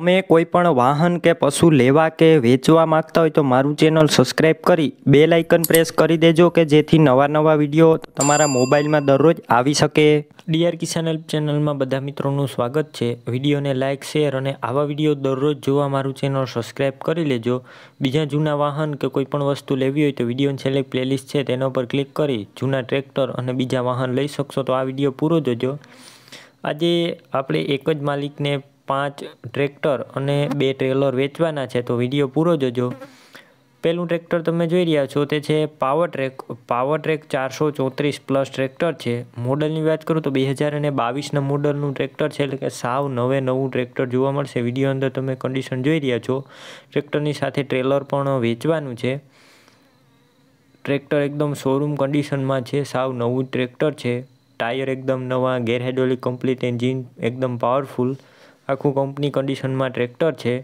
તમે કોઈ પણ વાહન કે પશુ લેવા કે વેચવા માંગતા હોય તો મારું ચેનલ સબસ્ક્રાઈબ કરી બે લાઇકન પ્રેસ કરી દેજો કે જેથી નવા નવા વિડીયો તમારા મોબાઈલમાં દરરોજ આવી શકે ડીઆર કિસાન હેલ્પ ચેનલમાં બધા મિત્રોનું સ્વાગત છે વિડીયોને લાઇક શેર અને આવા વિડીયો દરરોજ જોવા મારું ચેનલ સબસ્ક્રાઈબ કરી લેજો બીજા જૂના વાહન કે કોઈ પણ વસ્તુ લેવી હોય તો વિડીયોની છેલ્લે પ્લેલિસ્ટ છે તેના પર ક્લિક કરી જૂના ટ્રેક્ટર અને બીજા વાહન લઈ શકશો તો આ વિડીયો પૂરો જોજો આજે આપણે એક જ માલિકને પાંચ ટ્રેક્ટર અને બે ટ્રેલર વેચવાના છે તો વિડીયો પૂરો જજો પહેલું ટ્રેક્ટર તમે જોઈ રહ્યા છો તે છે પાવર ટ્રેક પાવર ટ્રેક ચારસો ચોત્રીસ પ્લસ ટ્રેક્ટર છે મોડલની વાત કરું તો બે હજાર અને બાવીસના મોડલનું ટ્રેક્ટર છે એટલે કે સાવ નવે નવું ટ્રેક્ટર જોવા મળશે વિડીયો અંદર તમે કન્ડિશન જોઈ રહ્યા છો ટ્રેક્ટરની સાથે ટ્રેલર પણ વેચવાનું છે ટ્રેક્ટર એકદમ શોરૂમ કન્ડિશનમાં છે સાવ નવું ટ્રેક્ટર છે ટાયર એકદમ નવા ગેર હાઇડ્રોલિક કમ્પ્લીટ એન્જિન એકદમ પાવરફુલ આખું કંપની કન્ડિશનમાં ટ્રેક્ટર છે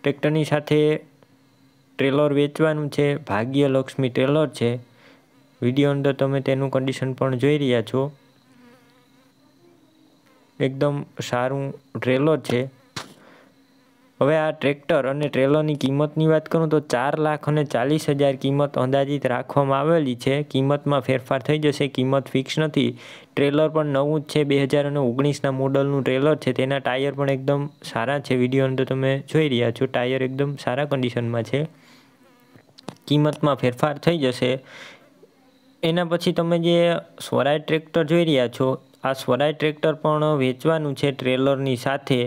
ટ્રેક્ટરની સાથે ટ્રેલર વેચવાનું છે ભાગ્યલક્ષ્મી ટ્રેલર છે વિડીયો અંદર તમે તેનું કન્ડિશન પણ જોઈ રહ્યા છો એકદમ સારું ટ્રેલર છે હવે આ ટ્રેક્ટર અને ટ્રેલરની કિંમતની વાત કરું તો ચાર લાખ અને ચાલીસ હજાર કિંમત અંદાજિત રાખવામાં આવેલી છે કિંમતમાં ફેરફાર થઈ જશે કિંમત ફિક્સ નથી ટ્રેલર પણ નવું જ છે બે હજાર અને ઓગણીસના મોડલનું ટ્રેલર છે તેના ટાયર પણ એકદમ સારા છે વિડીયો અંદર તમે જોઈ રહ્યા છો ટાયર એકદમ સારા કન્ડિશનમાં છે કિંમતમાં ફેરફાર થઈ જશે એના પછી તમે જે સ્વરાય ટ્રેક્ટર જોઈ રહ્યા છો આ સ્વરાય ટ્રેક્ટર પણ વેચવાનું છે ટ્રેલરની સાથે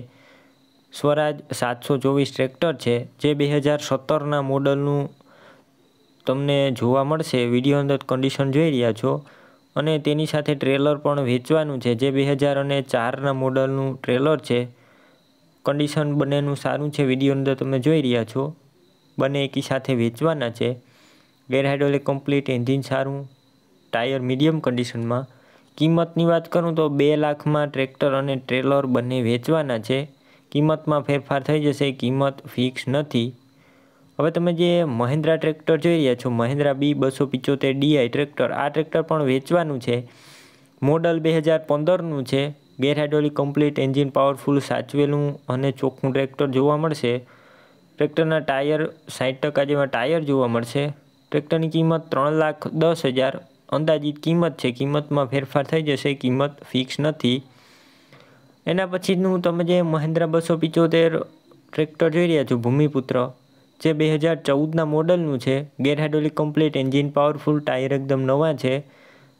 સ્વરાજ સાતસો ચોવીસ ટ્રેક્ટર છે જે બે હજાર સત્તરના મોડલનું તમને જોવા મળશે વિડીયો અંદર કન્ડિશન જોઈ રહ્યા છો અને તેની સાથે ટ્રેલર પણ વેચવાનું છે જે બે હજાર અને ચારના મોડલનું ટ્રેલર છે કન્ડિશન બંનેનું સારું છે વિડીયો અંદર તમે જોઈ રહ્યા છો બંને એકી સાથે વેચવાના છે ગેર હાઇડ્રોલિક કમ્પ્લીટ એન્જિન સારું ટાયર મીડિયમ કન્ડિશનમાં કિંમતની વાત કરું તો બે લાખમાં ટ્રેક્ટર અને ટ્રેલર બંને વેચવાના છે કિંમતમાં ફેરફાર થઈ જશે કિંમત ફિક્સ નથી હવે તમે જે મહિન્દ્રા ટ્રેક્ટર જોઈ રહ્યા છો મહિન્દ્રા બી બસો પિચોતેર ડીઆઈ ટ્રેક્ટર આ ટ્રેક્ટર પણ વેચવાનું છે મોડલ બે હજાર પંદરનું છે ગેરહાઇડ્રોલિક કમ્પ્લીટ એન્જિન પાવરફુલ સાચવેલું અને ચોખ્ખું ટ્રેક્ટર જોવા મળશે ટ્રેક્ટરના ટાયર સાઠ ટકા જેવા ટાયર જોવા મળશે ટ્રેક્ટરની કિંમત ત્રણ લાખ દસ હજાર અંદાજિત કિંમત છે કિંમતમાં ફેરફાર થઈ જશે કિંમત ફિક્સ નથી એના પછીનું તમે જે મહેન્દ્ર બસો પિચોતેર ટ્રેક્ટર જોઈ રહ્યા છો ભૂમિપુત્ર જે બે હજાર ચૌદના મોડલનું છે gear hydraulic complete engine powerful tyre એકદમ નવા છે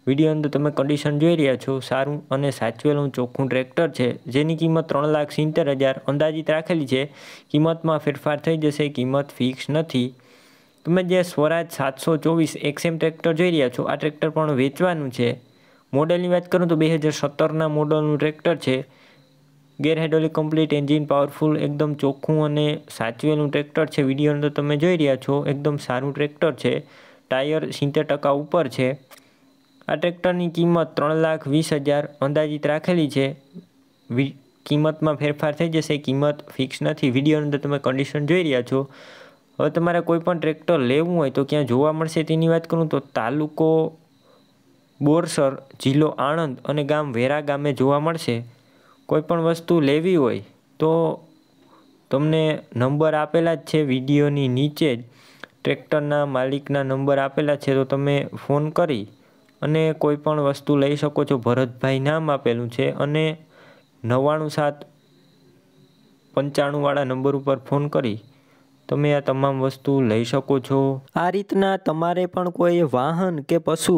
વિડીયો અંદર તમે કન્ડિશન જોઈ રહ્યા છો સારું અને સાચવેલું ચોખ્ખું ટ્રેક્ટર છે જેની કિંમત ત્રણ લાખ સિત્તેર હજાર અંદાજિત રાખેલી છે કિંમતમાં ફેરફાર થઈ જશે કિંમત ફિક્સ નથી તમે જે સ્વરાજ સાતસો ચોવીસ એક્સએમ ટ્રેક્ટર જોઈ રહ્યા છો આ ટ્રેક્ટર પણ વેચવાનું છે મોડલની વાત કરું તો બે હજાર સત્તરના મોડલનું ટ્રેક્ટર છે gear hydraulic complete engine powerful એકદમ ચોખ્ખું અને સાચવેલું ટ્રેક્ટર છે વિડીયો અંદર તમે જોઈ રહ્યા છો એકદમ સારું ટ્રેક્ટર છે ટાયર સિત્તેર ટકા ઉપર છે આ ટ્રેક્ટરની કિંમત ત્રણ લાખ વીસ હજાર અંદાજિત રાખેલી છે કિંમતમાં ફેરફાર થઈ જશે કિંમત ફિક્સ નથી વિડીયો અંદર તમે કન્ડિશન જોઈ રહ્યા છો હવે તમારે કોઈપણ ટ્રેક્ટર લેવું હોય તો ક્યાં જોવા મળશે તેની વાત કરું તો તાલુકો બોરસર જિલ્લો આણંદ અને ગામ વેરા ગામે જોવા મળશે કોઈપણ વસ્તુ લેવી હોય તો તમને નંબર આપેલા જ છે વિડીયોની નીચે જ ટ્રેક્ટરના માલિકના નંબર આપેલા છે તો તમે ફોન કરી અને કોઈ પણ વસ્તુ લઈ શકો છો ભરતભાઈ નામ આપેલું છે અને નવ્વાણું સાત પંચાણુંવાળા નંબર ઉપર ફોન કરી તમે આ તમામ વસ્તુ લઈ શકો છો આ રીતના તમારે પણ કોઈ વાહન કે પશુ